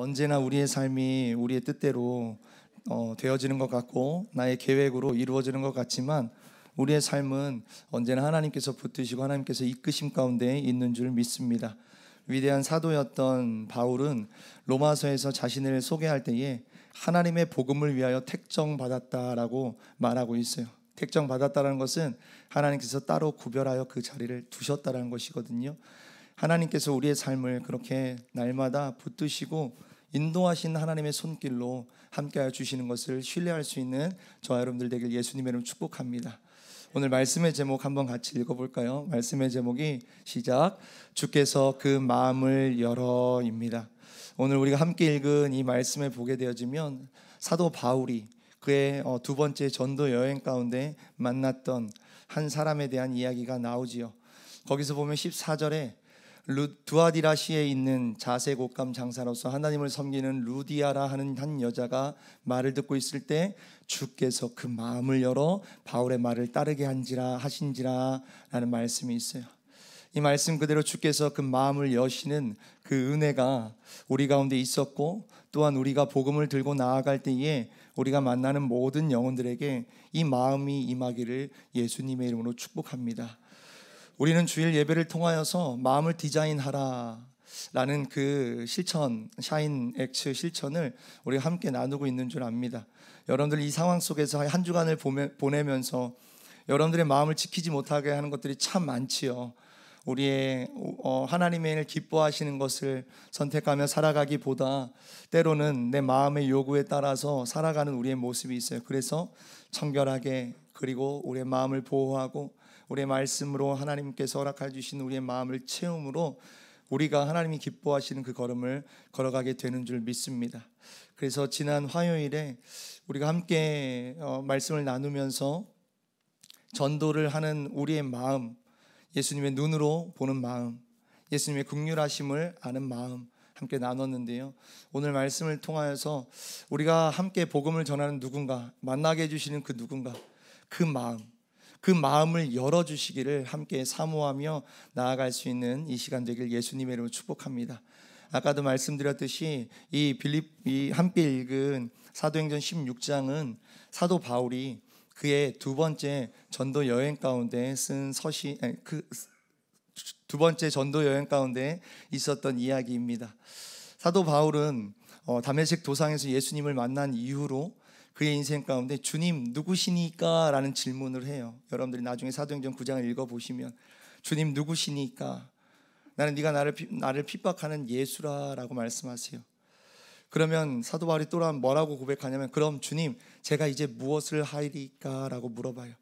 언제나 우리의 삶이 우리의 뜻대로 어, 되어지는 것 같고 나의 계획으로 이루어지는 것 같지만 우리의 삶은 언제나 하나님께서 붙드시고 하나님께서 이끄심 가운데 있는 줄 믿습니다. 위대한 사도였던 바울은 로마서에서 자신을 소개할 때에 하나님의 복음을 위하여 택정받았다라고 말하고 있어요. 택정받았다라는 것은 하나님께서 따로 구별하여 그 자리를 두셨다라는 것이거든요. 하나님께서 우리의 삶을 그렇게 날마다 붙드시고 인도하신 하나님의 손길로 함께하여 주시는 것을 신뢰할 수 있는 저와 여러분들 되길 예수님의 이름 축복합니다. 오늘 말씀의 제목 한번 같이 읽어볼까요? 말씀의 제목이 시작 주께서 그 마음을 열어입니다. 오늘 우리가 함께 읽은 이 말씀을 보게 되어지면 사도 바울이 그의 어, 두 번째 전도 여행 가운데 만났던 한 사람에 대한 이야기가 나오지요. 거기서 보면 14절에 루 두아디라시에 있는 자색 옷감 장사로서 하나님을 섬기는 루디아라 하는 한 여자가 말을 듣고 있을 때 주께서 그 마음을 열어 바울의 말을 따르게 한지라 하신지라라는 말씀이 있어요. 이 말씀 그대로 주께서 그 마음을 여시는 그 은혜가 우리 가운데 있었고 또한 우리가 복음을 들고 나아갈 때에 우리가 만나는 모든 영혼들에게 이 마음이 임하기를 예수님의 이름으로 축복합니다. 우리는 주일 예배를 통하여서 마음을 디자인하라. 라는 그 실천, 샤인 액츠 실천을 우리 가 함께 나누고 있는 줄 압니다. 여러분들 이 상황 속에서 한 주간을 보내면서 여러분들의 마음을 지키지 못하게 하는 것들이 참 많지요. 우리의 어, 하나님의 일 기뻐하시는 것을 선택하며 살아가기보다 때로는 내 마음의 요구에 따라서 살아가는 우리의 모습이 있어요. 그래서 청결하게 그리고 우리의 마음을 보호하고 우리의 말씀으로 하나님께서 허락해 주신 우리의 마음을 채움으로 우리가 하나님이 기뻐하시는 그 걸음을 걸어가게 되는 줄 믿습니다. 그래서 지난 화요일에 우리가 함께 어, 말씀을 나누면서 전도를 하는 우리의 마음, 예수님의 눈으로 보는 마음, 예수님의 극률하심을 아는 마음 함께 나눴는데요. 오늘 말씀을 통하여서 우리가 함께 복음을 전하는 누군가, 만나게 해주시는 그 누군가, 그 마음, 그 마음을 열어주시기를 함께 사모하며 나아갈 수 있는 이 시간 되길 예수님의 이름으로 축복합니다. 아까도 말씀드렸듯이 이 빌립 이 함께 읽은 사도행전 16장은 사도 바울이 그의 두 번째 전도 여행 가운데 쓴 서시 그두 번째 전도 여행 가운데 있었던 이야기입니다. 사도 바울은 어, 담메색 도상에서 예수님을 만난 이후로 그의 인생 가운데 주님 누구시니까? 라는 질문을 해요. 여러분들이 나중에 사도행전 9장을 읽어보시면 주님 누구시니까? 나는 네가 나를, 나를 핍박하는 예수라 라고 말씀하세요. 그러면 사도 바울이 또한 뭐라고 고백하냐면 그럼 주님 제가 이제 무엇을 하리까? 라고 물어봐요.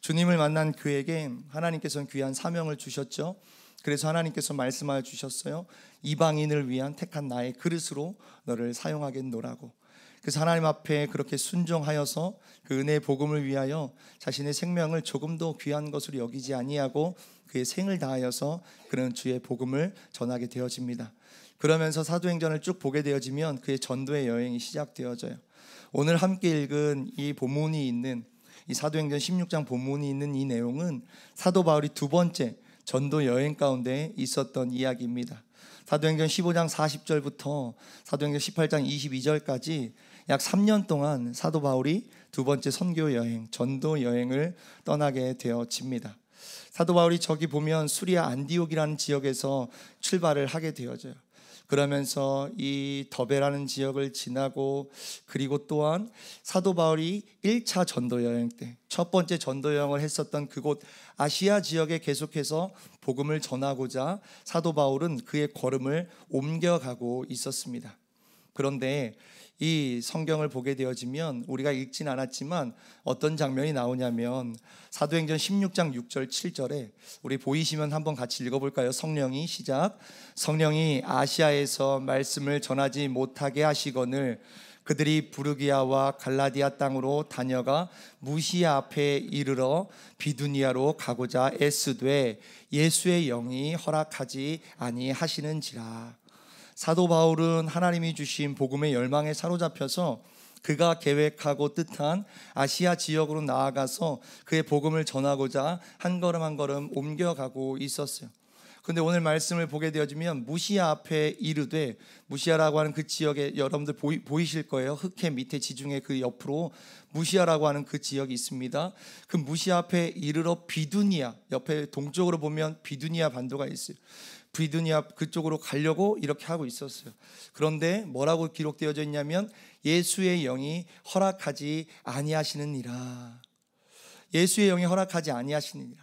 주님을 만난 그에게 하나님께서는 귀한 사명을 주셨죠. 그래서 하나님께서 말씀하여 주셨어요. 이방인을 위한 택한 나의 그릇으로 너를 사용하겠노라고. 그래 하나님 앞에 그렇게 순종하여서 그 은혜의 복음을 위하여 자신의 생명을 조금도 귀한 것으로 여기지 아니하고 그의 생을 다하여서 그런 주의 복음을 전하게 되어집니다. 그러면서 사도행전을 쭉 보게 되어지면 그의 전도의 여행이 시작되어져요. 오늘 함께 읽은 이 본문이 있는 이 사도행전 16장 본문이 있는 이 내용은 사도 바울이 두 번째 전도 여행 가운데 있었던 이야기입니다. 사도행전 15장 40절부터 사도행전 18장 22절까지 약 3년 동안 사도 바울이 두 번째 선교 여행, 전도 여행을 떠나게 되어집니다. 사도 바울이 저기 보면 수리아 안디옥이라는 지역에서 출발을 하게 되어져요. 그러면서 이 더베라는 지역을 지나고 그리고 또한 사도 바울이 1차 전도 여행 때 첫 번째 전도 여행을 했었던 그곳 아시아 지역에 계속해서 복음을 전하고자 사도 바울은 그의 걸음을 옮겨가고 있었습니다. 그런데 이 성경을 보게 되어지면 우리가 읽진 않았지만 어떤 장면이 나오냐면 사도행전 16장 6절 7절에 우리 보이시면 한번 같이 읽어볼까요? 성령이 시작 성령이 아시아에서 말씀을 전하지 못하게 하시거늘 그들이 부르기아와 갈라디아 땅으로 다녀가 무시아 앞에 이르러 비두니아로 가고자 애쓰되 예수의 영이 허락하지 아니하시는지라 사도 바울은 하나님이 주신 복음의 열망에 사로잡혀서 그가 계획하고 뜻한 아시아 지역으로 나아가서 그의 복음을 전하고자 한 걸음 한 걸음 옮겨가고 있었어요. 근데 오늘 말씀을 보게 되어지면 무시아 앞에 이르되 무시아라고 하는 그 지역에 여러분들 보이, 실 거예요. 흑해 밑에 지중해 그 옆으로 무시아라고 하는 그 지역이 있습니다. 그 무시아 앞에 이르러 비두니아 옆에 동쪽으로 보면 비두니아 반도가 있어요. 브리드니아 그쪽으로 가려고 이렇게 하고 있었어요. 그런데 뭐라고 기록되어져 있냐면 예수의 영이 허락하지 아니하시느니라. 예수의 영이 허락하지 아니하시느니라.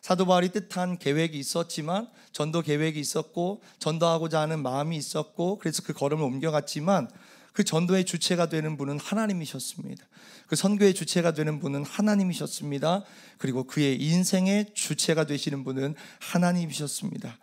사도 바울이 뜻한 계획이 있었지만 전도 계획이 있었고 전도하고자 하는 마음이 있었고 그래서 그 걸음을 옮겨갔지만 그 전도의 주체가 되는 분은 하나님이셨습니다. 그 선교의 주체가 되는 분은 하나님이셨습니다. 그리고 그의 인생의 주체가 되시는 분은 하나님이셨습니다.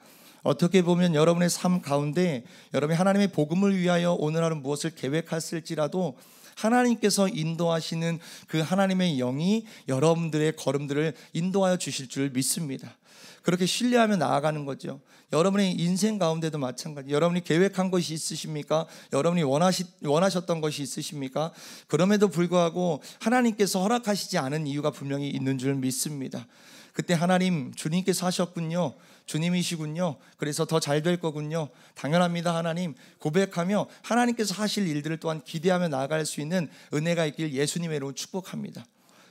어떻게 보면 여러분의 삶 가운데 여러분이 하나님의 복음을 위하여 오늘 하루 무엇을 계획했을지라도 하나님께서 인도하시는 그 하나님의 영이 여러분들의 걸음들을 인도하여 주실 줄 믿습니다. 그렇게 신뢰하며 나아가는 거죠. 여러분의 인생 가운데도 마찬가지. 여러분이 계획한 것이 있으십니까? 여러분이 원하시, 원하셨던 것이 있으십니까? 그럼에도 불구하고 하나님께서 허락하시지 않은 이유가 분명히 있는 줄 믿습니다. 그때 하나님, 주님께서 하셨군요. 주님이시군요. 그래서 더 잘 될 거군요. 당연합니다, 하나님. 고백하며 하나님께서 하실 일들을 또한 기대하며 나아갈 수 있는 은혜가 있길 예수님의 이름으로 축복합니다.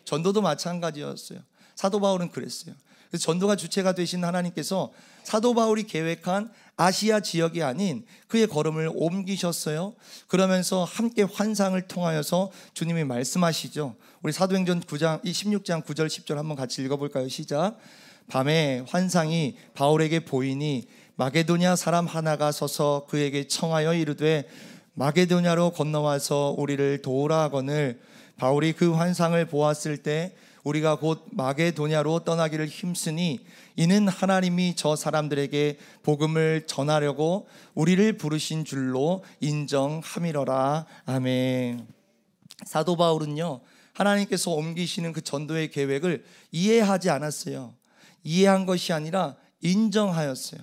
전도도 마찬가지였어요. 사도 바울은 그랬어요. 그래서 전도가 주체가 되신 하나님께서 사도 바울이 계획한 아시아 지역이 아닌 그의 걸음을 옮기셨어요. 그러면서 함께 환상을 통하여서 주님이 말씀하시죠. 우리 사도행전 9장 16장 9절 10절 한번 같이 읽어 볼까요? 시작. 밤에 환상이 바울에게 보이니 마게도냐 사람 하나가 서서 그에게 청하여 이르되 마게도냐로 건너와서 우리를 도우라 하거늘 바울이 그 환상을 보았을 때 우리가 곧 마게도냐로 떠나기를 힘쓰니 이는 하나님이 저 사람들에게 복음을 전하려고 우리를 부르신 줄로 인정함이러라. 아멘. 사도 바울은요. 하나님께서 옮기시는 그 전도의 계획을 이해하지 않았어요. 이해한 것이 아니라 인정하였어요.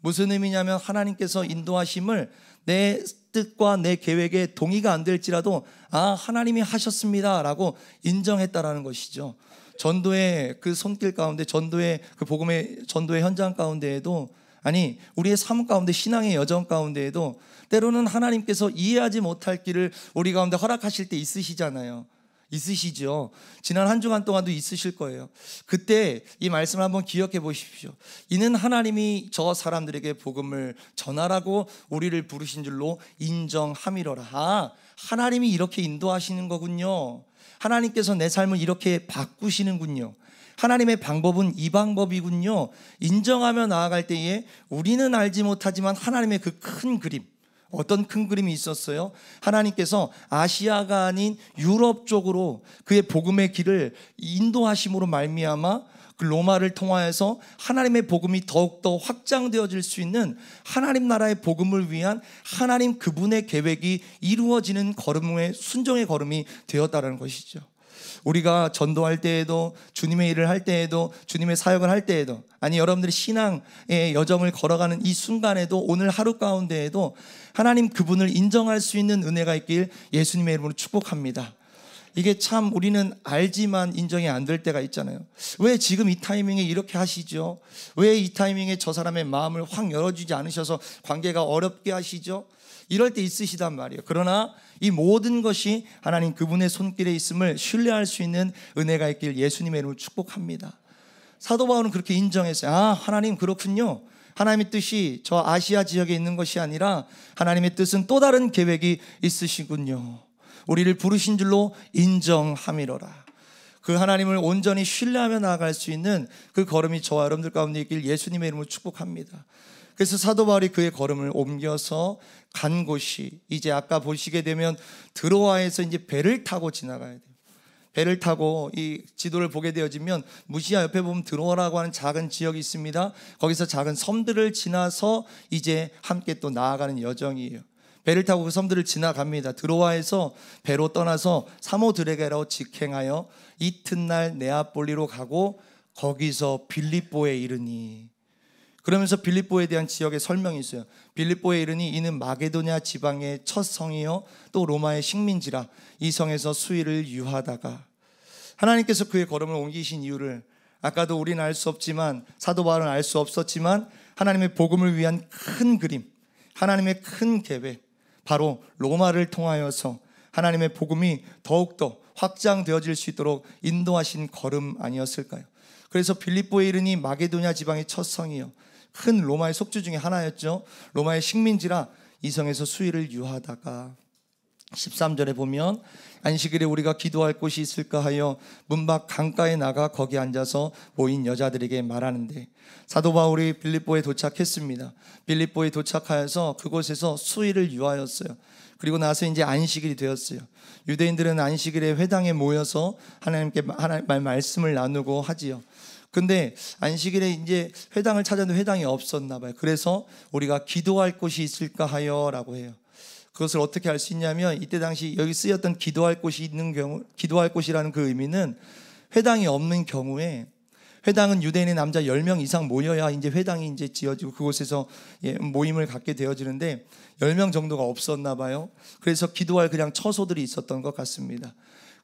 무슨 의미냐면 하나님께서 인도하심을 내 뜻과 내 계획에 동의가 안 될지라도 아 하나님이 하셨습니다라고 인정했다라는 것이죠. 전도의 그 손길 가운데 전도의 그 복음의 전도의 현장 가운데에도 아니 우리의 삶 가운데 신앙의 여정 가운데에도 때로는 하나님께서 이해하지 못할 길을 우리 가운데 허락하실 때 있으시잖아요. 있으시죠. 지난 한 주간 동안도 있으실 거예요. 그때 이 말씀을 한번 기억해 보십시오. 이는 하나님이 저 사람들에게 복음을 전하라고 우리를 부르신 줄로 인정함이로라. 아, 하나님이 이렇게 인도하시는 거군요. 하나님께서 내 삶을 이렇게 바꾸시는군요. 하나님의 방법은 이 방법이군요. 인정하며 나아갈 때에 우리는 알지 못하지만 하나님의 그 큰 그림, 어떤 큰 그림이 있었어요? 하나님께서 아시아가 아닌 유럽 쪽으로 그의 복음의 길을 인도하심으로 말미암아 그 로마를 통하여서 하나님의 복음이 더욱더 확장되어질 수 있는 하나님 나라의 복음을 위한 하나님 그분의 계획이 이루어지는 걸음의 순종의 걸음이 되었다라는 것이죠. 우리가 전도할 때에도 주님의 일을 할 때에도 주님의 사역을 할 때에도 아니 여러분들이 신앙의 여정을 걸어가는 이 순간에도 오늘 하루 가운데에도 하나님 그분을 인정할 수 있는 은혜가 있길 예수님의 이름으로 축복합니다. 이게 참 우리는 알지만 인정이 안 될 때가 있잖아요. 왜 지금 이 타이밍에 이렇게 하시죠? 왜 이 타이밍에 저 사람의 마음을 확 열어주지 않으셔서 관계가 어렵게 하시죠? 이럴 때 있으시단 말이에요. 그러나 이 모든 것이 하나님 그분의 손길에 있음을 신뢰할 수 있는 은혜가 있길 예수님의 이름으로 축복합니다. 사도 바울은 그렇게 인정했어요. 아, 하나님 그렇군요. 하나님의 뜻이 저 아시아 지역에 있는 것이 아니라 하나님의 뜻은 또 다른 계획이 있으시군요. 우리를 부르신 줄로 인정함이로라. 그 하나님을 온전히 신뢰하며 나아갈 수 있는 그 걸음이 저와 여러분들 가운데 있길 예수님의 이름으로 축복합니다. 그래서 사도 바울이 그의 걸음을 옮겨서 간 곳이 이제 아까 보시게 되면 드로아에서 이제 배를 타고 지나가야 돼요. 배를 타고 이 지도를 보게 되어지면 무시아 옆에 보면 드로아라고 하는 작은 지역이 있습니다. 거기서 작은 섬들을 지나서 이제 함께 또 나아가는 여정이에요. 배를 타고 그 섬들을 지나갑니다. 드로아에서 배로 떠나서 사모드레게로 직행하여 이튿날 네아폴리로 가고 거기서 빌립보에 이르니 그러면서 빌립보에 대한 지역의 설명이 있어요. 빌립보에 이르니 이는 마게도냐 지방의 첫 성이요 또 로마의 식민지라 이 성에서 수위를 유하다가 하나님께서 그의 걸음을 옮기신 이유를 아까도 우리는 알 수 없지만 사도 바울은 알 수 없었지만 하나님의 복음을 위한 큰 그림, 하나님의 큰 계획 바로 로마를 통하여서 하나님의 복음이 더욱더 확장되어질 수 있도록 인도하신 걸음 아니었을까요? 그래서 빌립보에 이르니 마게도냐 지방의 첫 성이요 큰 로마의 속주 중에 하나였죠. 로마의 식민지라 이성에서 수위를 유하다가 13절에 보면 안식일에 우리가 기도할 곳이 있을까 하여 문밖 강가에 나가 거기 앉아서 모인 여자들에게 말하는데 사도 바울이 빌립보에 도착했습니다. 빌립보에 도착하여서 그곳에서 수위를 유하였어요. 그리고 나서 이제 안식일이 되었어요. 유대인들은 안식일에 회당에 모여서 하나님께 하나님 말씀을 나누고 하지요. 근데 안식일에 이제 회당을 찾았는데 회당이 없었나 봐요. 그래서 우리가 기도할 곳이 있을까 하여라고 해요. 그것을 어떻게 알 수 있냐면 이때 당시 여기 쓰였던 기도할 곳이 있는 경우 기도할 곳이라는 그 의미는 회당이 없는 경우에 회당은 유대인의 남자 10명 이상 모여야 이제 회당이 이제 지어지고 그곳에서 예, 모임을 갖게 되어지는데 10명 정도가 없었나 봐요. 그래서 기도할 그냥 처소들이 있었던 것 같습니다.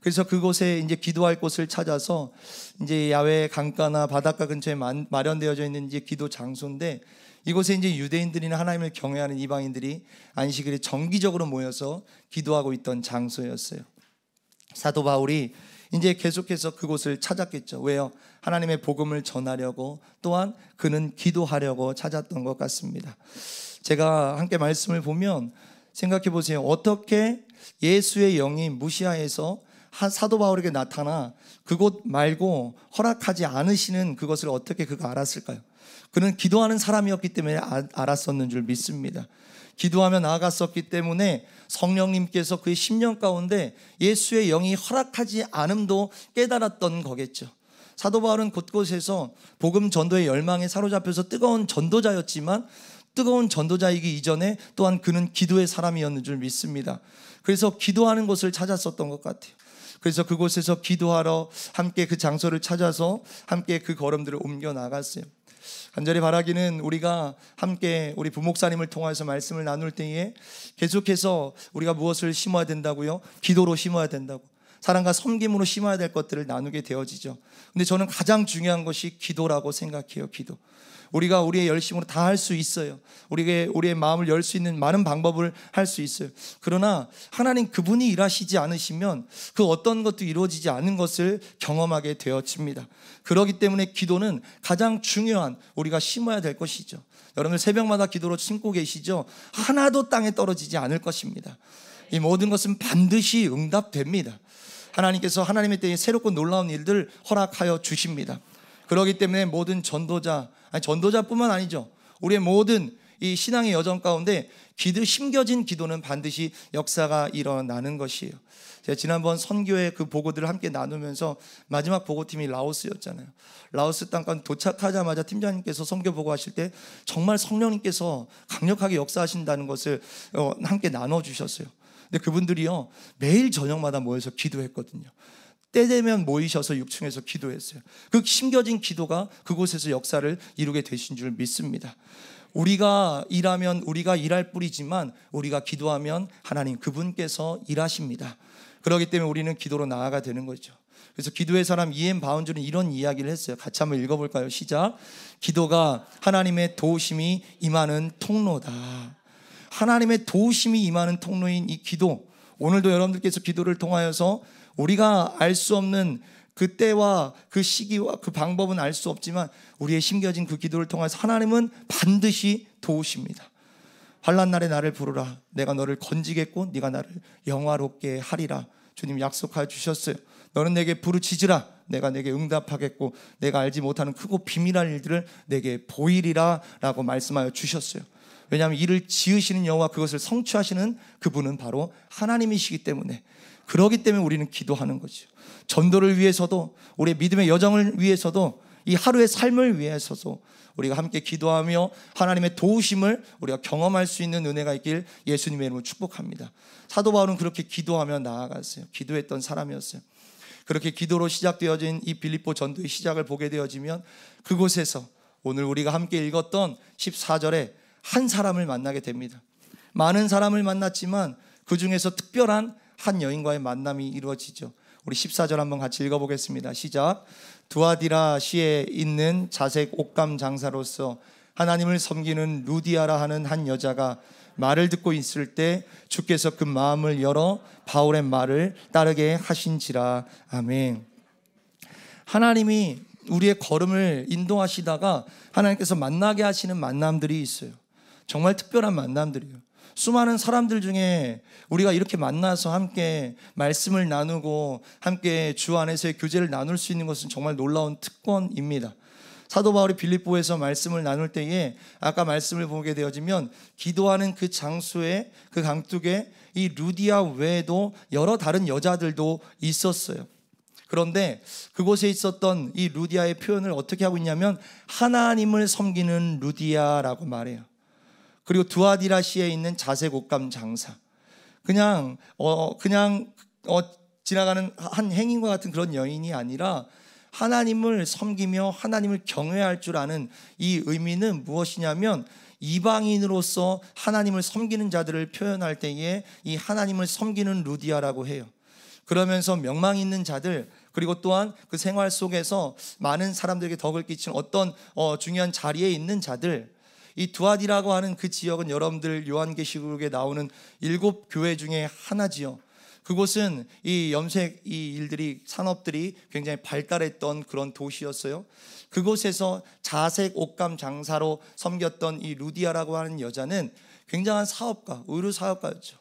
그래서 그곳에 이제 기도할 곳을 찾아서 이제 야외 강가나 바닷가 근처에 마련되어져 있는 이제 기도 장소인데 이곳에 이제 유대인들이나 하나님을 경외하는 이방인들이 안식일에 정기적으로 모여서 기도하고 있던 장소였어요. 사도 바울이 이제 계속해서 그곳을 찾았겠죠. 왜요? 하나님의 복음을 전하려고 또한 그는 기도하려고 찾았던 것 같습니다. 제가 함께 말씀을 보면 생각해 보세요. 어떻게 예수의 영이 무시하에서 사도 바울에게 나타나 그곳 말고 허락하지 않으시는 그것을 어떻게 그가 알았을까요? 그는 기도하는 사람이었기 때문에 아, 알았었는 줄 믿습니다. 기도하며 나아갔었기 때문에 성령님께서 그의 심령 가운데 예수의 영이 허락하지 않음도 깨달았던 거겠죠. 사도 바울은 곳곳에서 복음 전도의 열망에 사로잡혀서 뜨거운 전도자였지만 뜨거운 전도자이기 이전에 또한 그는 기도의 사람이었는 줄 믿습니다. 그래서 기도하는 곳을 찾았었던 것 같아요. 그래서 그곳에서 기도하러 함께 그 장소를 찾아서 함께 그 걸음들을 옮겨 나갔어요. 간절히 바라기는 우리가 함께 우리 부목사님을 통해서 말씀을 나눌 때에 계속해서 우리가 무엇을 심어야 된다고요? 기도로 심어야 된다고. 사랑과 섬김으로 심어야 될 것들을 나누게 되어지죠. 근데 저는 가장 중요한 것이 기도라고 생각해요, 기도. 우리가 우리의 열심으로 다 할 수 있어요. 우리의 우리의 마음을 열 수 있는 많은 방법을 할 수 있어요. 그러나 하나님 그분이 일하시지 않으시면 그 어떤 것도 이루어지지 않은 것을 경험하게 되어집니다. 그러기 때문에 기도는 가장 중요한 우리가 심어야 될 것이죠. 여러분들 새벽마다 기도로 심고 계시죠? 하나도 땅에 떨어지지 않을 것입니다. 이 모든 것은 반드시 응답됩니다. 하나님께서 하나님의 때에 새롭고 놀라운 일들 허락하여 주십니다. 그러기 때문에 모든 전도자, 아니 전도자뿐만 아니죠. 우리의 모든 이 신앙의 여정 가운데 기도 심겨진 기도는 반드시 역사가 일어나는 것이에요. 제가 지난번 선교의 그 보고들을 함께 나누면서 마지막 보고팀이 라오스였잖아요. 라오스 땅간 도착하자마자 팀장님께서 선교 보고하실 때 정말 성령님께서 강력하게 역사하신다는 것을 어, 함께 나눠 주셨어요. 근데 그분들이요 매일 저녁마다 모여서 기도했거든요. 때 되면 모이셔서 6층에서 기도했어요. 그 심겨진 기도가 그곳에서 역사를 이루게 되신 줄 믿습니다. 우리가 일하면 우리가 일할 뿐이지만 우리가 기도하면 하나님 그분께서 일하십니다. 그러기 때문에 우리는 기도로 나아가 되는 거죠. 그래서 기도의 사람 이엔 바운즈는 이런 이야기를 했어요. 같이 한번 읽어볼까요? 시작. 기도가 하나님의 도우심이 임하는 통로다. 하나님의 도우심이 임하는 통로인 이 기도. 오늘도 여러분들께서 기도를 통하여서 우리가 알 수 없는 그 때와 그 시기와 그 방법은 알 수 없지만 우리의 심겨진 그 기도를 통해서 하나님은 반드시 도우십니다. 환란 날에 나를 부르라. 내가 너를 건지겠고 네가 나를 영화롭게 하리라. 주님 약속하여 주셨어요. 너는 내게 부르짖으라. 내가 내게 응답하겠고 내가 알지 못하는 크고 비밀한 일들을 내게 보이리라라고 말씀하여 주셨어요. 왜냐하면 이를 지으시는 여호와 그것을 성취하시는 그분은 바로 하나님이시기 때문에 그러기 때문에 우리는 기도하는 거죠. 전도를 위해서도 우리의 믿음의 여정을 위해서도 이 하루의 삶을 위해서도 우리가 함께 기도하며 하나님의 도우심을 우리가 경험할 수 있는 은혜가 있길 예수님의 이름으로 축복합니다. 사도 바울은 그렇게 기도하며 나아갔어요. 기도했던 사람이었어요. 그렇게 기도로 시작되어진 이 빌립보 전도의 시작을 보게 되어지면 그곳에서 오늘 우리가 함께 읽었던 14절에 한 사람을 만나게 됩니다. 많은 사람을 만났지만 그 중에서 특별한 한 여인과의 만남이 이루어지죠. 우리 14절 한번 같이 읽어보겠습니다. 시작. 두아디라 시에 있는 자색 옷감 장사로서 하나님을 섬기는 루디아라 하는 한 여자가 말을 듣고 있을 때 주께서 그 마음을 열어 바울의 말을 따르게 하신지라. 아멘. 하나님이 우리의 걸음을 인도하시다가 하나님께서 만나게 하시는 만남들이 있어요. 정말 특별한 만남들이에요. 수많은 사람들 중에 우리가 이렇게 만나서 함께 말씀을 나누고 함께 주 안에서의 교제를 나눌 수 있는 것은 정말 놀라운 특권입니다. 사도 바울이 빌립보에서 말씀을 나눌 때에 아까 말씀을 보게 되어지면 기도하는 그 장소에 그 강둑에 이 루디아 외에도 여러 다른 여자들도 있었어요. 그런데 그곳에 있었던 이 루디아의 표현을 어떻게 하고 있냐면 하나님을 섬기는 루디아라고 말해요. 그리고 두아디라시에 있는 자색 옷감 장사. 그냥 어 그냥 어 지나가는 한 행인과 같은 그런 여인이 아니라 하나님을 섬기며 하나님을 경외할 줄 아는 이 의미는 무엇이냐면 이방인으로서 하나님을 섬기는 자들을 표현할 때에 이 하나님을 섬기는 루디아라고 해요. 그러면서 명망 있는 자들 그리고 또한 그 생활 속에서 많은 사람들에게 덕을 끼친 어떤 어, 중요한 자리에 있는 자들 이 두아디라고 하는 그 지역은 여러분들 요한계시록에 나오는 일곱 교회 중에 하나지요. 그곳은 이 염색 이 일들이 산업들이 굉장히 발달했던 그런 도시였어요. 그곳에서 자색 옷감 장사로 섬겼던 이 루디아라고 하는 여자는 굉장한 사업가, 의류 사업가였죠.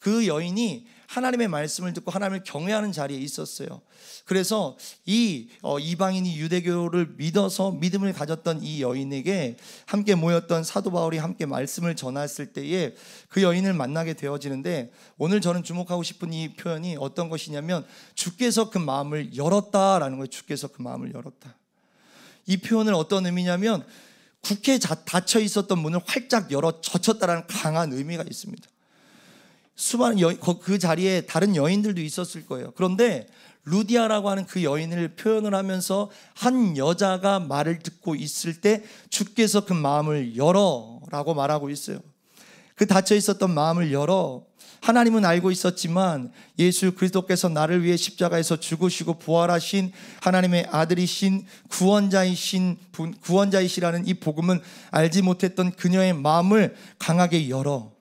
그 여인이 하나님의 말씀을 듣고 하나님을 경외하는 자리에 있었어요. 그래서 이 어, 이방인이 유대교를 믿어서 믿음을 가졌던 이 여인에게 함께 모였던 사도 바울이 함께 말씀을 전했을 때에 그 여인을 만나게 되어지는데 오늘 저는 주목하고 싶은 이 표현이 어떤 것이냐면 주께서 그 마음을 열었다라는 거예요. 주께서 그 마음을 열었다. 이 표현은 어떤 의미냐면 국회에 닫혀 있었던 문을 활짝 열어 젖혔다라는 강한 의미가 있습니다. 수많은 여그 자리에 다른 여인들도 있었을 거예요. 그런데 루디아라고 하는 그 여인을 표현을 하면서 한 여자가 말을 듣고 있을 때 주께서 그 마음을 열어라고 말하고 있어요. 그 닫혀 있었던 마음을 열어 하나님은 알고 있었지만 예수 그리스도께서 나를 위해 십자가에서 죽으시고 부활하신 하나님의 아들이신 구원자이신 구원자이시라는 이 복음은 알지 못했던 그녀의 마음을 강하게 열어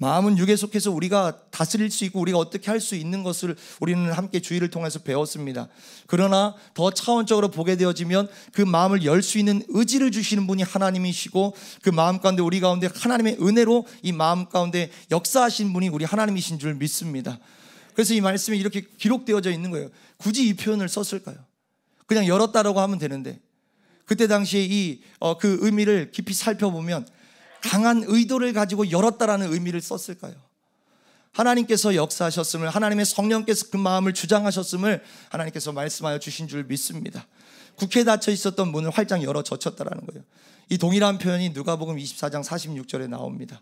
마음은 육에 속해서 우리가 다스릴 수 있고 우리가 어떻게 할 수 있는 것을 우리는 함께 주의를 통해서 배웠습니다. 그러나 더 차원적으로 보게 되어지면 그 마음을 열 수 있는 의지를 주시는 분이 하나님이시고 그 마음 가운데 우리 가운데 하나님의 은혜로 이 마음 가운데 역사하신 분이 우리 하나님이신 줄 믿습니다. 그래서 이 말씀이 이렇게 기록되어져 있는 거예요. 굳이 이 표현을 썼을까요? 그냥 열었다라고 하면 되는데 그때 당시에 이그 어, 그 의미를 깊이 살펴보면 강한 의도를 가지고 열었다라는 의미를 썼을까요? 하나님께서 역사하셨음을 하나님의 성령께서 그 마음을 주장하셨음을 하나님께서 말씀하여 주신 줄 믿습니다. 국회에 닫혀 있었던 문을 활짝 열어 젖혔다라는 거예요. 이 동일한 표현이 누가복음 24장 46절에 나옵니다.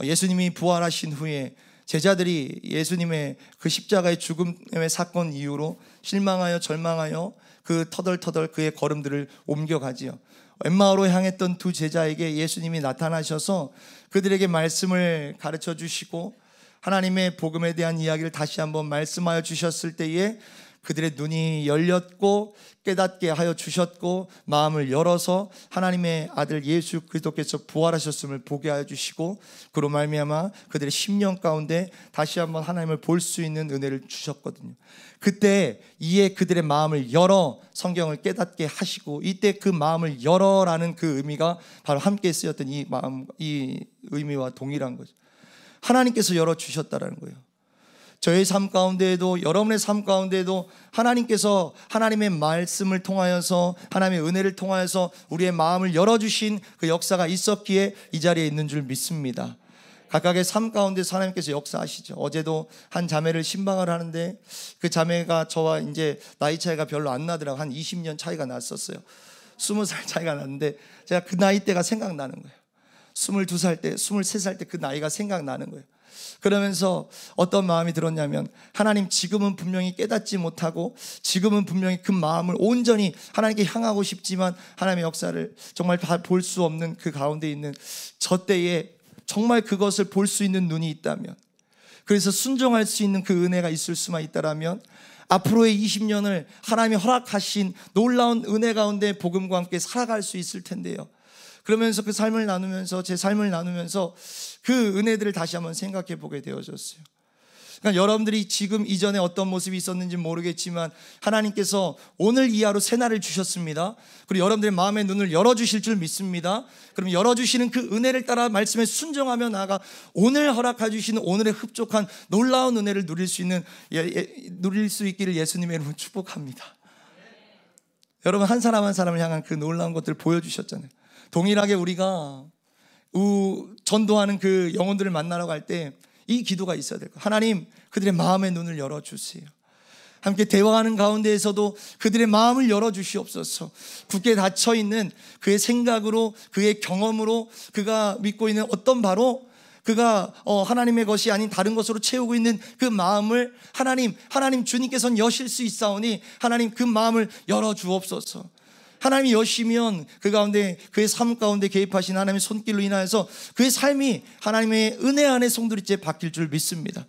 어, 예수님이 부활하신 후에 제자들이 예수님의 그 십자가의 죽음의 사건 이후로 실망하여 절망하여 그 터덜터덜 그의 걸음들을 옮겨가지요. 엠마오로 향했던 두 제자에게 예수님이 나타나셔서 그들에게 말씀을 가르쳐 주시고 하나님의 복음에 대한 이야기를 다시 한번 말씀하여 주셨을 때에 그들의 눈이 열렸고 깨닫게 하여 주셨고 마음을 열어서 하나님의 아들 예수 그리스도께서 부활하셨음을 보게 하여 주시고 그로 말미암아 그들의 1 0년 가운데 다시 한번 하나님을 볼 수 있는 은혜를 주셨거든요. 그때 이에 그들의 마음을 열어 성경을 깨닫게 하시고 이때 그 마음을 열어라는 그 의미가 바로 함께 쓰였던 이 마음 이 의미와 동일한 거죠. 하나님께서 열어 주셨다라는 거예요. 저의 삶 가운데에도 여러분의 삶 가운데에도 하나님께서 하나님의 말씀을 통하여서 하나님의 은혜를 통하여서 우리의 마음을 열어주신 그 역사가 있었기에 이 자리에 있는 줄 믿습니다. 각각의 삶 가운데 하나님께서 역사하시죠. 어제도 한 자매를 신방을 하는데 그 자매가 저와 이제 나이 차이가 별로 안 나더라고 한 20년 차이가 났었어요. 20살 차이가 났는데 제가 그 나이 때가 생각나는 거예요. 22살 때, 23살 때 그 나이가 생각나는 거예요. 그러면서 어떤 마음이 들었냐면 하나님 지금은 분명히 깨닫지 못하고 지금은 분명히 그 마음을 온전히 하나님께 향하고 싶지만 하나님의 역사를 정말 다 볼 수 없는 그 가운데 있는 저 때에 정말 그것을 볼 수 있는 눈이 있다면 그래서 순종할 수 있는 그 은혜가 있을 수만 있다라면 앞으로의 20년을 하나님이 허락하신 놀라운 은혜 가운데 복음과 함께 살아갈 수 있을 텐데요. 그러면서 그 삶을 나누면서 제 삶을 나누면서 그 은혜들을 다시 한번 생각해 보게 되어졌어요. 그러니까 여러분들이 지금 이전에 어떤 모습이 있었는지 모르겠지만 하나님께서 오늘 이하로 새날을 주셨습니다. 그리고 여러분들의 마음의 눈을 열어주실 줄 믿습니다. 그럼 열어주시는 그 은혜를 따라 말씀에 순종하며 나아가 오늘 허락해 주시는 오늘의 흡족한 놀라운 은혜를 누릴 수 있는 예, 예, 누릴 수 있기를 예수님의 이름으로 축복합니다. 여러분 한 사람 한 사람을 향한 그 놀라운 것들을 보여주셨잖아요. 동일하게 우리가 우, 전도하는 그 영혼들을 만나러 갈 때 이 기도가 있어야 될 거예요. 하나님, 그들의 마음의 눈을 열어주세요. 함께 대화하는 가운데에서도 그들의 마음을 열어주시옵소서. 굳게 닫혀있는 그의 생각으로, 그의 경험으로, 그가 믿고 있는 어떤 바로 그가 어, 하나님의 것이 아닌 다른 것으로 채우고 있는 그 마음을 하나님, 하나님 주님께서는 여실 수 있사오니 하나님 그 마음을 열어주옵소서. 하나님이 여시면 그 가운데 그의 삶 가운데 개입하신 하나님의 손길로 인하여서 그의 삶이 하나님의 은혜 안에 송두리째 바뀔 줄 믿습니다.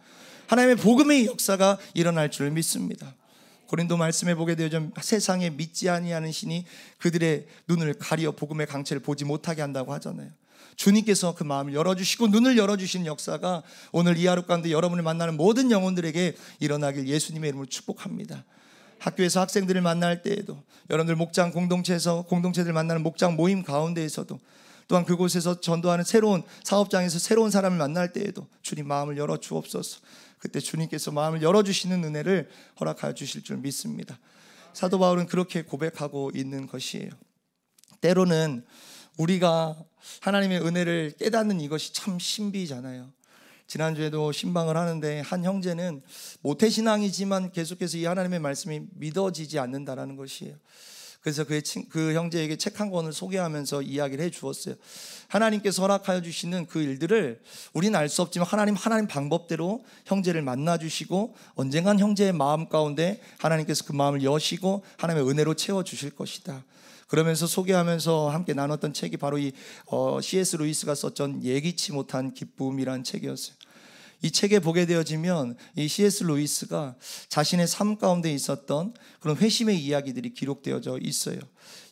하나님의 복음의 역사가 일어날 줄 믿습니다. 고린도 말씀해 보게 되어져 세상에 믿지 아니하는 신이 그들의 눈을 가리어 복음의 강체를 보지 못하게 한다고 하잖아요. 주님께서 그 마음을 열어주시고 눈을 열어주신 역사가 오늘 이 하루 가운데 여러분을 만나는 모든 영혼들에게 일어나길 예수님의 이름으로 축복합니다. 학교에서 학생들을 만날 때에도 여러분들 목장 공동체에서 공동체들 만나는 목장 모임 가운데에서도 또한 그곳에서 전도하는 새로운 사업장에서 새로운 사람을 만날 때에도 주님 마음을 열어 주옵소서. 그때 주님께서 마음을 열어 주시는 은혜를 허락하여 주실 줄 믿습니다. 사도 바울은 그렇게 고백하고 있는 것이에요. 때로는 우리가 하나님의 은혜를 깨닫는 이것이 참 신비잖아요. 지난주에도 신방을 하는데 한 형제는 모태신앙이지만 계속해서 이 하나님의 말씀이 믿어지지 않는다라는 것이에요. 그래서 그의 친, 그 형제에게 책 한 권을 소개하면서 이야기를 해 주었어요. 하나님께서 허락하여 주시는 그 일들을 우리는 알 수 없지만 하나님 하나님 방법대로 형제를 만나 주시고 언젠간 형제의 마음 가운데 하나님께서 그 마음을 여시고 하나님의 은혜로 채워 주실 것이다. 그러면서 소개하면서 함께 나눴던 책이 바로 이 어, C.S. 루이스가 썼던 예기치 못한 기쁨이란 책이었어요. 이 책에 보게 되어지면 이 C.S. 루이스가 자신의 삶 가운데 있었던 그런 회심의 이야기들이 기록되어져 있어요.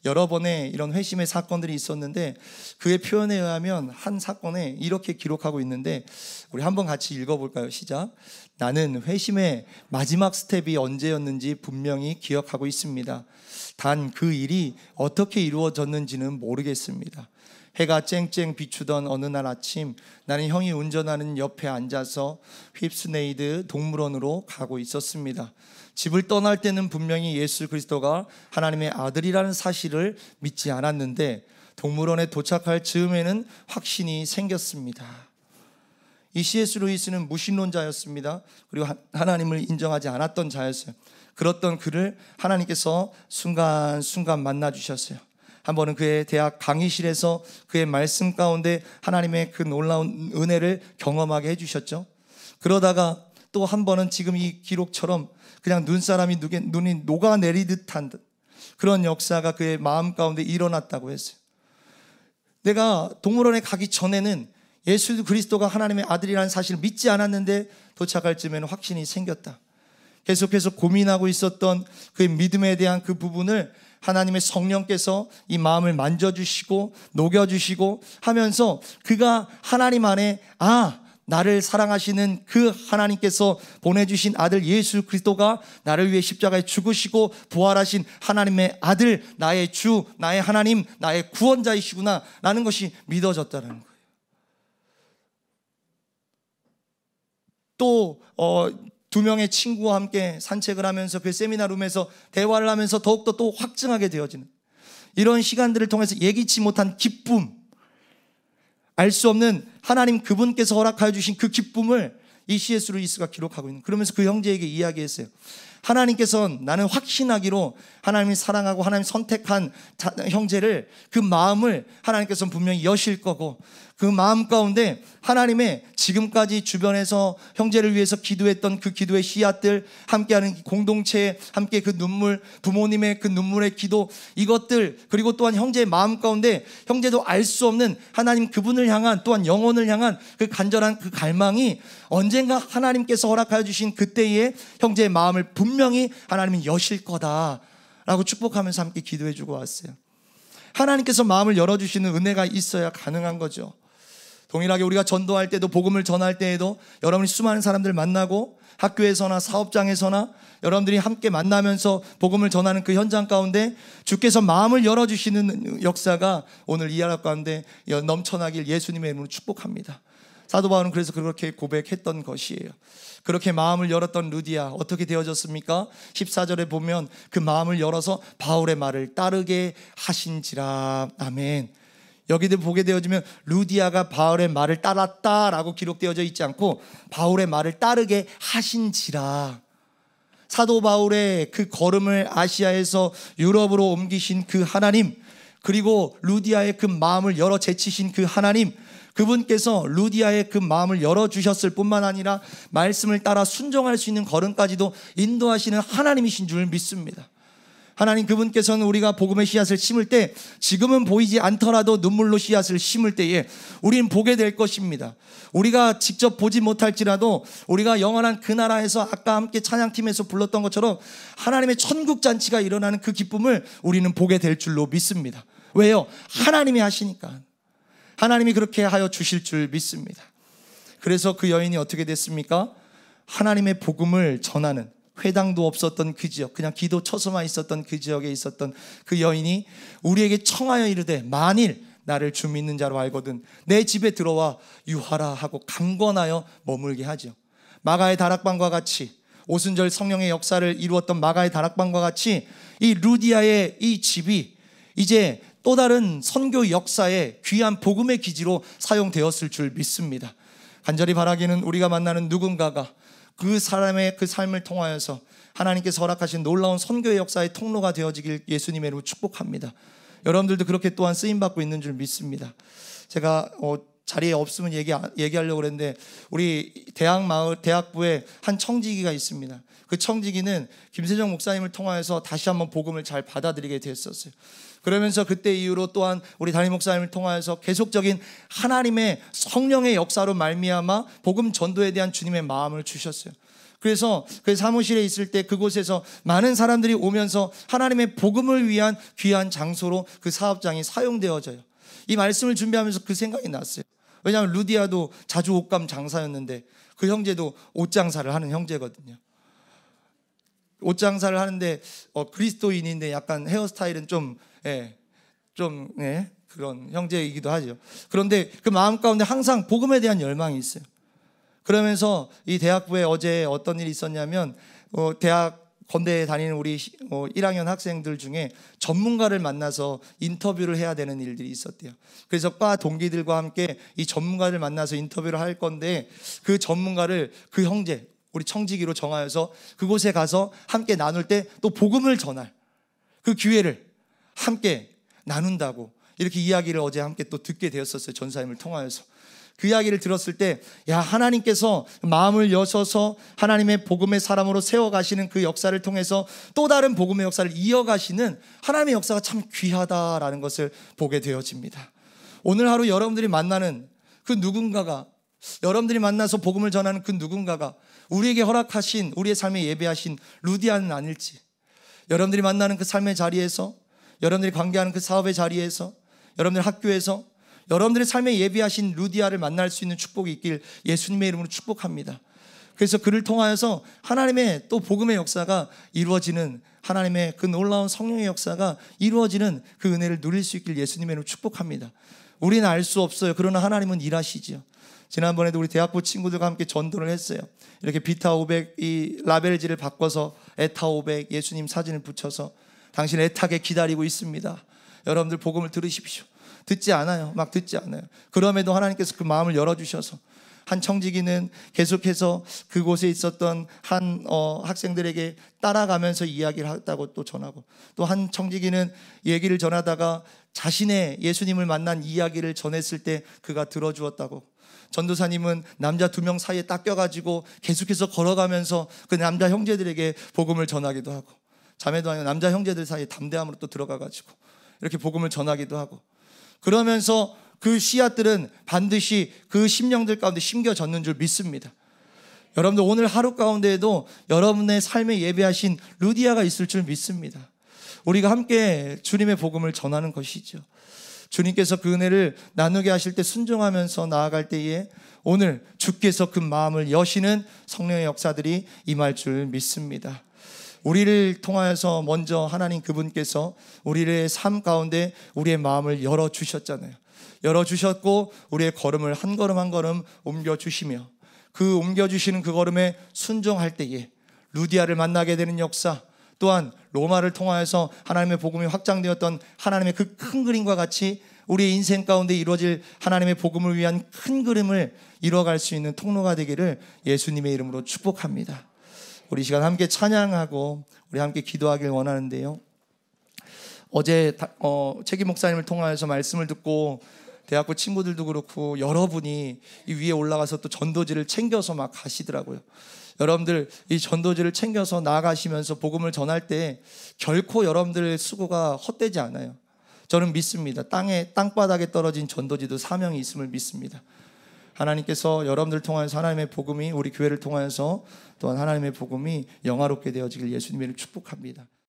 여러 번의 이런 회심의 사건들이 있었는데 그의 표현에 의하면 한 사건에 이렇게 기록하고 있는데 우리 한번 같이 읽어볼까요? 시작. 나는 회심의 마지막 스텝이 언제였는지 분명히 기억하고 있습니다. 단 그 일이 어떻게 이루어졌는지는 모르겠습니다. 해가 쨍쨍 비추던 어느 날 아침 나는 형이 운전하는 옆에 앉아서 휩스네이드 동물원으로 가고 있었습니다. 집을 떠날 때는 분명히 예수 그리스도가 하나님의 아들이라는 사실을 믿지 않았는데 동물원에 도착할 즈음에는 확신이 생겼습니다. 이 C.S. 루이스는 무신론자였습니다. 그리고 하나님을 인정하지 않았던 자였어요. 그렇던 그를 하나님께서 순간순간 만나 주셨어요. 한 번은 그의 대학 강의실에서 그의 말씀 가운데 하나님의 그 놀라운 은혜를 경험하게 해주셨죠. 그러다가 또 한 번은 지금 이 기록처럼 그냥 눈사람이 눈이 녹아내리듯 한듯 그런 역사가 그의 마음 가운데 일어났다고 했어요. 내가 동물원에 가기 전에는 예수 그리스도가 하나님의 아들이라는 사실을 믿지 않았는데 도착할 쯤에는 확신이 생겼다. 계속해서 고민하고 있었던 그의 믿음에 대한 그 부분을 하나님의 성령께서 이 마음을 만져주시고 녹여주시고 하면서 그가 하나님 안에 아 나를 사랑하시는 그 하나님께서 보내주신 아들 예수 그리스도가 나를 위해 십자가에 죽으시고 부활하신 하나님의 아들, 나의 주, 나의 하나님, 나의 구원자이시구나. 라는 것이 믿어졌다는 거예요. 또, 어, 두 명의 친구와 함께 산책을 하면서 그 세미나룸에서 대화를 하면서 더욱더 또 확증하게 되어지는 이런 시간들을 통해서 예기치 못한 기쁨, 알 수 없는 하나님 그분께서 허락하여 주신 그 기쁨을 이 CS 루이스가 기록하고 있는. 그러면서 그 형제에게 이야기했어요. 하나님께서는 나는 확신하기로 하나님이 사랑하고 하나님 선택한 형제를 그 마음을 하나님께서는 분명히 여실 거고 그 마음 가운데 하나님의 지금까지 주변에서 형제를 위해서 기도했던 그 기도의 씨앗들, 함께하는 공동체, 함께 그 눈물, 부모님의 그 눈물의 기도, 이것들, 그리고 또한 형제의 마음 가운데 형제도 알 수 없는 하나님 그분을 향한 또한 영혼을 향한 그 간절한 그 갈망이 언젠가 하나님께서 허락하여 주신 그때에 형제의 마음을 분명히 하나님이 여실 거다. 라고 축복하면서 함께 기도해 주고 왔어요. 하나님께서 마음을 열어주시는 은혜가 있어야 가능한 거죠. 동일하게 우리가 전도할 때도 복음을 전할 때에도 여러분이 수많은 사람들 만나고 학교에서나 사업장에서나 여러분들이 함께 만나면서 복음을 전하는 그 현장 가운데 주께서 마음을 열어주시는 역사가 오늘 이 하락 가운데 넘쳐나길 예수님의 이름으로 축복합니다. 사도 바울은 그래서 그렇게 고백했던 것이에요. 그렇게 마음을 열었던 루디아 어떻게 되어졌습니까? 14절에 보면 그 마음을 열어서 바울의 말을 따르게 하신지라 아멘. 여기도 보게 되어지면 루디아가 바울의 말을 따랐다라고 기록되어져 있지 않고 바울의 말을 따르게 하신지라. 사도 바울의 그 걸음을 아시아에서 유럽으로 옮기신 그 하나님, 그리고 루디아의 그 마음을 열어 제치신 그 하나님, 그분께서 루디아의 그 마음을 열어주셨을 뿐만 아니라 말씀을 따라 순종할 수 있는 걸음까지도 인도하시는 하나님이신 줄 믿습니다. 하나님 그분께서는 우리가 복음의 씨앗을 심을 때 지금은 보이지 않더라도 눈물로 씨앗을 심을 때에 우린 보게 될 것입니다. 우리가 직접 보지 못할지라도 우리가 영원한 그 나라에서 아까 함께 찬양팀에서 불렀던 것처럼 하나님의 천국 잔치가 일어나는 그 기쁨을 우리는 보게 될 줄로 믿습니다. 왜요? 하나님이 하시니까. 하나님이 그렇게 하여 주실 줄 믿습니다. 그래서 그 여인이 어떻게 됐습니까? 하나님의 복음을 전하는 회당도 없었던 그 지역, 그냥 기도 처서만 있었던 그 지역에 있었던 그 여인이 우리에게 청하여 이르되 만일 나를 주 믿는 자로 알거든 내 집에 들어와 유하라 하고 강권하여 머물게 하지요. 마가의 다락방과 같이 오순절 성령의 역사를 이루었던 마가의 다락방과 같이 이 루디아의 이 집이 이제 또 다른 선교 역사의 귀한 복음의 기지로 사용되었을 줄 믿습니다. 간절히 바라기는 우리가 만나는 누군가가 그 사람의 그 삶을 통하여서 하나님께서 허락하신 놀라운 선교의 역사의 통로가 되어지길 예수님의 이름으로 축복합니다. 여러분들도 그렇게 또한 쓰임 받고 있는 줄 믿습니다. 제가 어, 자리에 없으면 얘기 얘기하려고 그랬는데 우리 대학 마을 대학부에 한 청지기가 있습니다. 그 청지기는 김세정 목사님을 통하여서 다시 한번 복음을 잘 받아들이게 됐었어요. 그러면서 그때 이후로 또한 우리 담임 목사님을 통하여서 계속적인 하나님의 성령의 역사로 말미암아 복음 전도에 대한 주님의 마음을 주셨어요. 그래서 그 사무실에 있을 때 그곳에서 많은 사람들이 오면서 하나님의 복음을 위한 귀한 장소로 그 사업장이 사용되어져요. 이 말씀을 준비하면서 그 생각이 났어요. 왜냐하면 루디아도 자주 옷감 장사였는데 그 형제도 옷 장사를 하는 형제거든요. 옷 장사를 하는데 어, 그리스도인인데 약간 헤어스타일은 좀 예, 좀 예, 그런 형제이기도 하죠. 그런데 그 마음 가운데 항상 복음에 대한 열망이 있어요. 그러면서 이 대학부에 어제 어떤 일이 있었냐면 어, 대학 건대에 다니는 우리 1학년 어, 학생들 중에 전문가를 만나서 인터뷰를 해야 되는 일들이 있었대요. 그래서 과 동기들과 함께 이 전문가를 만나서 인터뷰를 할 건데 그 전문가를 그 형제 우리 청지기로 정하여서 그곳에 가서 함께 나눌 때 또 복음을 전할 그 기회를 함께 나눈다고 이렇게 이야기를 어제 함께 또 듣게 되었었어요. 전사님을 통하여서. 그 이야기를 들었을 때, 야, 하나님께서 마음을 여셔서 하나님의 복음의 사람으로 세워가시는 그 역사를 통해서 또 다른 복음의 역사를 이어가시는 하나님의 역사가 참 귀하다라는 것을 보게 되어집니다. 오늘 하루 여러분들이 만나는 그 누군가가, 여러분들이 만나서 복음을 전하는 그 누군가가 우리에게 허락하신, 우리의 삶에 예배하신 루디안은 아닐지, 여러분들이 만나는 그 삶의 자리에서 여러분들이 관계하는 그 사업의 자리에서 여러분들 학교에서 여러분들의 삶에 예비하신 루디아를 만날 수 있는 축복이 있길 예수님의 이름으로 축복합니다. 그래서 그를 통하여서 하나님의 또 복음의 역사가 이루어지는 하나님의 그 놀라운 성령의 역사가 이루어지는 그 은혜를 누릴 수 있길 예수님의 이름으로 축복합니다. 우리는 알 수 없어요. 그러나 하나님은 일하시죠 지난번에도 우리 대학부 친구들과 함께 전도를 했어요. 이렇게 비타 500 이 라벨지를 바꿔서 에타 500 예수님 사진을 붙여서 당신 애타게 기다리고 있습니다. 여러분들 복음을 들으십시오. 듣지 않아요. 막 듣지 않아요. 그럼에도 하나님께서 그 마음을 열어주셔서 한 청지기는 계속해서 그곳에 있었던 한 어, 학생들에게 따라가면서 이야기를 했다고 또 전하고 또 한 청지기는 얘기를 전하다가 자신의 예수님을 만난 이야기를 전했을 때 그가 들어주었다고 전도사님은 남자 두 명 사이에 딱 껴가지고 계속해서 걸어가면서 그 남자 형제들에게 복음을 전하기도 하고 자매도 아니고 남자 형제들 사이에 담대함으로 또 들어가 가지고 이렇게 복음을 전하기도 하고 그러면서 그 씨앗들은 반드시 그 심령들 가운데 심겨졌는 줄 믿습니다. 여러분들 오늘 하루 가운데에도 여러분의 삶에 예배하신 루디아가 있을 줄 믿습니다. 우리가 함께 주님의 복음을 전하는 것이죠. 주님께서 그 은혜를 나누게 하실 때 순종하면서 나아갈 때에 오늘 주께서 그 마음을 여시는 성령의 역사들이 임할 줄 믿습니다. 우리를 통하여서 먼저 하나님 그분께서 우리의 삶 가운데 우리의 마음을 열어 주셨잖아요. 열어 주셨고 우리의 걸음을 한 걸음 한 걸음 옮겨 주시며 그 옮겨 주시는 그 걸음에 순종할 때에 루디아를 만나게 되는 역사 또한 로마를 통하여서 하나님의 복음이 확장되었던 하나님의 그 큰 그림과 같이 우리의 인생 가운데 이루어질 하나님의 복음을 위한 큰 그림을 이뤄갈 수 있는 통로가 되기를 예수님의 이름으로 축복합니다. 우리 시간 함께 찬양하고 우리 함께 기도하길 원하는데요. 어제 어, 책임 목사님을 통하서 말씀을 듣고 대학교 친구들도 그렇고 여러분이 이 위에 올라가서 또 전도지를 챙겨서 막 가시더라고요. 여러분들 이 전도지를 챙겨서 나가시면서 복음을 전할 때 결코 여러분들 수고가 헛되지 않아요. 저는 믿습니다. 땅에 땅바닥에 떨어진 전도지도 사명이 있음을 믿습니다. 하나님께서 여러분들 통하여서 하나님의 복음이 우리 교회를 통하여서 또한 하나님의 복음이 영화롭게 되어지길 예수님을 축복합니다.